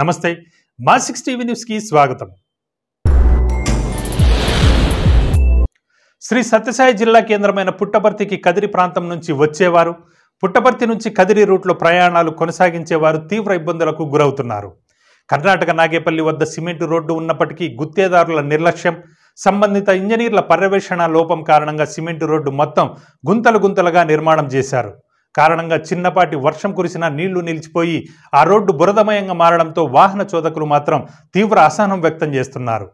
నమస్తే మా six TV న్యూస్కి స్వాగతం శ్రీ సత్యసాయి జిల్లా కేంద్రమైన పుట్టపర్తికి కదిరి ప్రాంతం నుంచి వచ్చేవారు పుట్టపర్తి నుంచి కదిరి రూట్లో ప్రయాణాలు కొనసాగించేవారు తీవ్ర ఇబ్బందులకు గురవుతున్నారు కర్ణాటక నాగేపల్లి వద్ద సిమెంటు రోడ్డు ఉన్నప్పటికీ గుత్తేదారుల నిర్లక్ష్యం సంబంధిత ఇంజనీర్ల పర్యవేక్షణ లోపం కారణంగా సిమెంటు రోడ్డు మొత్తం గుంతలు గుంతలుగా నిర్మాణం చేశారు కారణంగా చిన్నపాటి వర్షం కురిసిన నీళ్లు నిలిచిపోయి ఆ రోడ్డు బురదమయంగా మారడంతో వాహన చోదకులు మాత్రం తీవ్ర అసహనం వ్యక్తం చేస్తున్నారు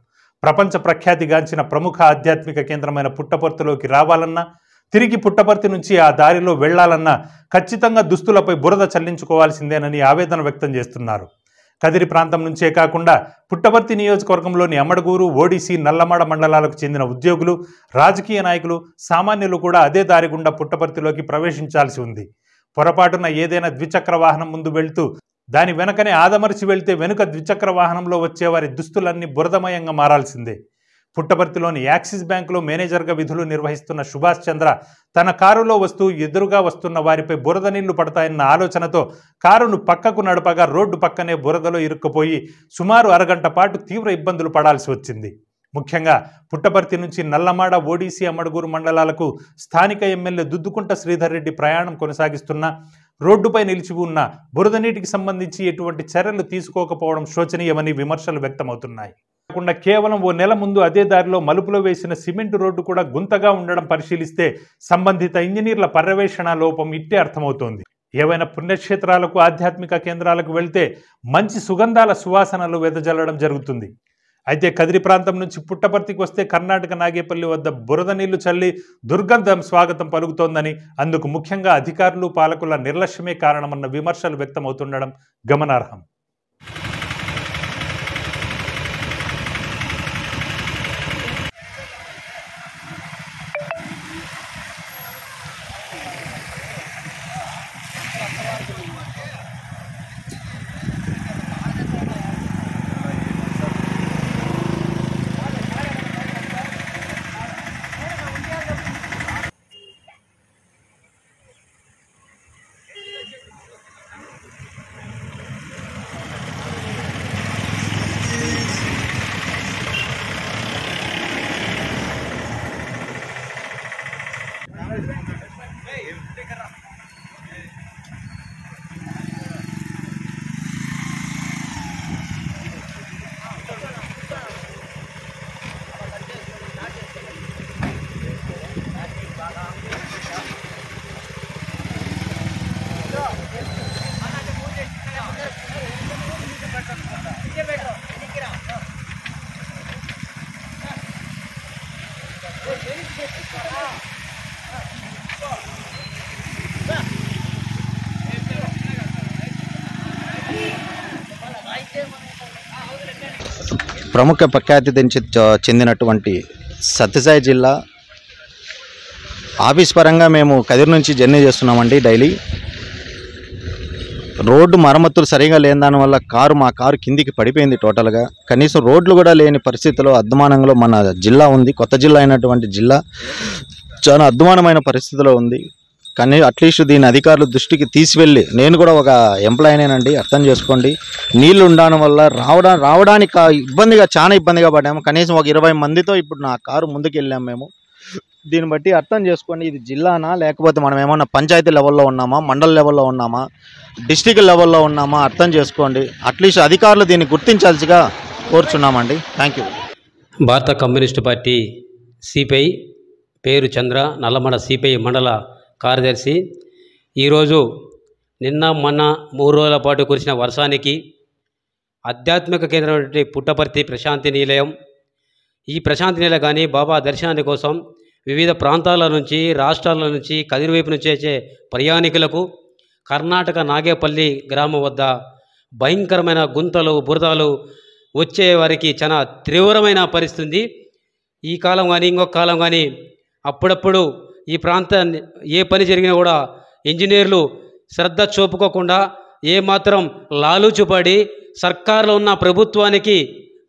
ప్రపంచ ప్రఖ్యాతిగాంచిన ప్రముఖ ఆధ్యాత్మిక కేంద్రమైన పుట్టపర్తిలోకి రావాలన్నా తిరిగి పుట్టపర్తి నుంచి ఆ దారిలో వెళ్లాలన్నా ఖచ్చితంగా దుస్తులపై బురద చల్లించుకోవాల్సిందేనని ఆవేదన వ్యక్తం చేస్తున్నారు కదిరి ప్రాంతం నుంచే కాకుండా పుట్టపర్తి నియోజకవర్గంలోని అమ్మడగూరు ఓడిసి నల్లమాడ మండలాలకు చెందిన ఉద్యోగులు రాజకీయ నాయకులు సామాన్యులు కూడా అదే దారి గుండా పుట్టపర్తిలోకి ప్రవేశించాల్సి ఉంది పొరపాటున ఏదైనా ద్విచక్ర వాహనం ముందు వెళ్తూ దాని వెనకనే ఆదమర్చి వెళ్తే వెనుక ద్విచక్ర వాహనంలో వచ్చేవారి దుస్తులన్నీ బురదమయంగా మారాల్సిందే పుట్టపర్తిలోని యాక్సిస్ బ్యాంకులో మేనేజర్గా విధులు నిర్వహిస్తున్న సుభాష్ చంద్ర తన కారులో వస్తూ ఎదురుగా వస్తున్న వారిపై బురద నీళ్లు పడతాయన్న ఆలోచనతో కారును పక్కకు నడపగా రోడ్డు పక్కనే బురదలో ఇరుక్కుపోయి సుమారు అరగంట పాటు తీవ్ర ఇబ్బందులు పడాల్సి వచ్చింది ముఖ్యంగా పుట్టపర్తి నుంచి నల్లమాడ ఓడిసి అమ్మడుగూరు మండలాలకు స్థానిక ఎమ్మెల్యే దుద్దుకుంట శ్రీధర్ రెడ్డి ప్రయాణం కొనసాగిస్తున్న రోడ్డుపై నిలిచి ఉన్న బురద నీటికి సంబంధించి ఎటువంటి చర్యలు తీసుకోకపోవడం శోచనీయమని విమర్శలు వ్యక్తమవుతున్నాయి కాకుండా కేవలం ఓ నెల ముందు అదే దారిలో మలుపులో వేసిన సిమెంట్ రోడ్డు కూడా గుంతగా ఉండడం పరిశీలిస్తే సంబంధిత ఇంజనీర్ల పర్యవేక్షణ లోపం ఇట్టే అర్థమవుతోంది ఏవైనా పుణ్యక్షేత్రాలకు ఆధ్యాత్మిక కేంద్రాలకు వెళ్తే మంచి సుగంధాల సువాసనలు వెదజల్లడం జరుగుతుంది అయితే కదిరి ప్రాంతం నుంచి పుట్టపర్తికి వస్తే కర్ణాటక నాగేపల్లి వద్ద బురద నీళ్లు చల్లి దుర్గంధం స్వాగతం పలుకుతోందని అందుకు ముఖ్యంగా అధికారులు పాలకుల నిర్లక్ష్యమే కారణమన్న విమర్శలు వ్యక్తమవుతుండడం గమనార్హం ప్రముఖ ప్రఖ్యాతి చెందినటువంటి సత్యసాయి జిల్లా ఆఫీస్ పరంగా మేము కదిరి నుంచి జర్నీ చేస్తున్నామండి డైలీ రోడ్డు మరమ్మతులు సరిగా లేని దానివల్ల కారు మా కారు కిందికి పడిపోయింది టోటల్గా కనీసం రోడ్లు కూడా లేని పరిస్థితిలో అద్మానంలో మన జిల్లా ఉంది కొత్త జిల్లా అయినటువంటి జిల్లా చాలా అద్మానమైన పరిస్థితిలో ఉంది కానీ అట్లీస్ట్ దీని అధికారులు దృష్టికి తీసివెళ్ళి నేను కూడా ఒక ఎంప్లాయీనేనండి అర్థం చేసుకోండి నీళ్లు ఉండడం వల్ల రావడా రావడానికి ఇబ్బందిగా చాలా ఇబ్బందిగా పడ్డాము కనీసం ఒక ఇరవై మందితో ఇప్పుడు నా కారు ముందుకు వెళ్ళాము మేము దీన్ని బట్టి అర్థం చేసుకోండి ఇది జిల్లానా లేకపోతే మనం ఏమన్నా పంచాయతీ లెవెల్లో ఉన్నామా మండల లెవెల్లో ఉన్నామా డిస్టిక్ లెవెల్లో ఉన్నామా అర్థం చేసుకోండి అట్లీస్ట్ అధికారులు దీన్ని గుర్తించాల్సిగా కోరుచున్నామండి thank you Bharata communist party CPI పేరు చంద్ర నల్లమడ సిపిఐ మండల కార్యదర్శి ఈరోజు నిన్న మొన్న మూడు రోజుల పాటు కురిసిన వర్షానికి ఆధ్యాత్మిక కేంద్రమైనటువంటి పుట్టపర్తి ప్రశాంతి నిలయం ఈ ప్రశాంతి నిలయం కానీ బాబా దర్శనాన్ని కోసం వివిధ ప్రాంతాల నుంచి రాష్ట్రాల నుంచి కదిరివైపు నుంచి వచ్చే ప్రయాణికులకు కర్ణాటక నాగేపల్లి గ్రామం వద్ద భయంకరమైన గుంతలు బురదలు వచ్చే వారికి చాలా తీవ్రమైన పరిస్థితి ఈ కాలం కానీ ఇంకొక కాలం కానీ అప్పుడప్పుడు ఈ ప్రాంతాన్ని ఏ పని జరిగినా కూడా ఇంజనీర్లు శ్రద్ధ చూపుకోకుండా ఏమాత్రం లాలూచుపడి సర్కార్లో ఉన్న ప్రభుత్వానికి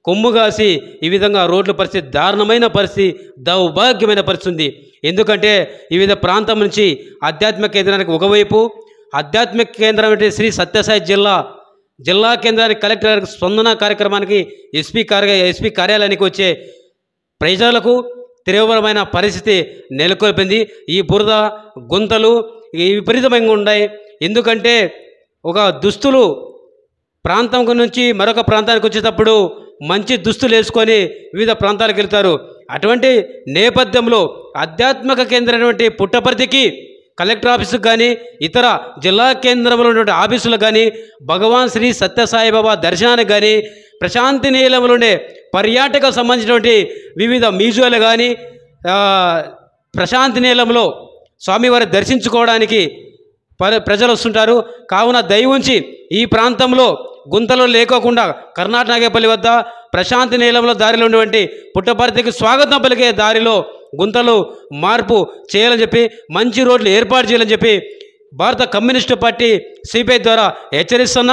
కొమ్ముగాసి ఈ విధంగా రోడ్ల పరిస్థితి దారుణమైన పరిస్థితి దౌర్భాగ్యమైన పరిస్థితి ఎందుకంటే వివిధ ప్రాంతం నుంచి ఆధ్యాత్మిక కేంద్రానికి ఒకవైపు ఆధ్యాత్మిక కేంద్రం అంటే శ్రీ సత్యసాయి జిల్లా జిల్లా కేంద్రానికి కలెక్టర్ స్పందన కార్యక్రమానికి ఎస్పీ కార్య ఎస్పీ కార్యాలయానికి వచ్చే ప్రజలకు తీవ్రమైన పరిస్థితి నెలకొల్పింది ఈ బురద గుంతలు విపరీతమైన ఉన్నాయి ఎందుకంటే ఒక దుస్తులు ప్రాంతం నుంచి మరొక ప్రాంతానికి వచ్చేటప్పుడు మంచి దుస్తులు వేసుకొని వివిధ ప్రాంతాలకు వెళ్తారు అటువంటి నేపథ్యంలో ఆధ్యాత్మిక కేంద్రమైనటువంటి పుట్టపర్తికి కలెక్టర్ ఆఫీసుకు కానీ ఇతర జిల్లా కేంద్రంలో ఉన్నటువంటి ఆఫీసులకు కానీ భగవాన్ శ్రీ సత్యసాయిబాబా దర్శనానికి కానీ ప్రశాంతి నీలంలో ఉండే పర్యాటక సంబంధించినటువంటి వివిధ మ్యూజియాలు కానీ ప్రశాంతి నీలంలో స్వామివారి దర్శించుకోవడానికి ప్రజలు వస్తుంటారు కావున దయవుంచి ఈ ప్రాంతంలో గుంతలు లేకోకుండా కర్ణాటకపల్లి వద్ద ప్రశాంతి నీలంలో దారిలో ఉన్నటువంటి పుట్టపర్తికి స్వాగతం పలికే దారిలో గుంతలు మార్పు చేయాలని చెప్పి మంచి రోడ్లు ఏర్పాటు చేయాలని చెప్పి భారత కమ్యూనిస్టు పార్టీ సిపిఐ ద్వారా హెచ్చరిస్తున్నాం